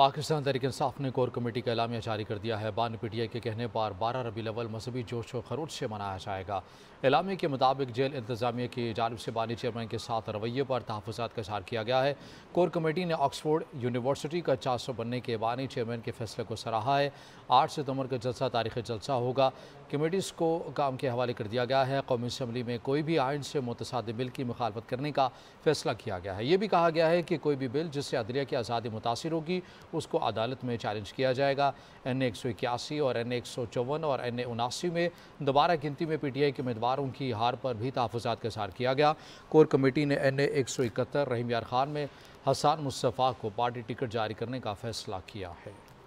पाकिस्तान तहरीक इंसाफ ने core committee का एलामिया जारी कर दिया है बान पीटीआई के कहने पर बारह रबी लवल मजहबी जोश व खरोज से मनाया जाएगा एलामे के मुताबिक जेल इंतजामिया की जानब से बानी चेयरमैन के साथ रवैये पर तहफात का इशार किया गया है कोर कमेटी ने ऑक्सफोर्ड यूनिवर्सिटी का चार सौ बनने के बानी चेयरमैन के फैसले को सराहा है आठ सितम्बर का जलसा तारीख जलसा होगा कमेटीज़ को काम के हवाले कर दिया गया है कौमी असम्बली में कोई भी आयन से मुतसाद बिल की मुखालफत करने का फैसला किया गया है ये भी कहा गया है कि कोई भी बिल जिससे अदलिया की आज़ादी मुतासर होगी उसको अदालत में चैलेंज किया जाएगा एन एक सौ इक्यासी और एन एक सौ चौवन और एन ए उनासी में दोबारा गिनती में पी टी आई के उम्मीदवारों की हार पर भी तहफात का इजहार किया गया कोर कमेटी ने एन ए एक सौ इकहत्तर रहीम यार खान में हसान मुस्तफ़ा को पार्टी टिकट जारी करने का फैसला किया है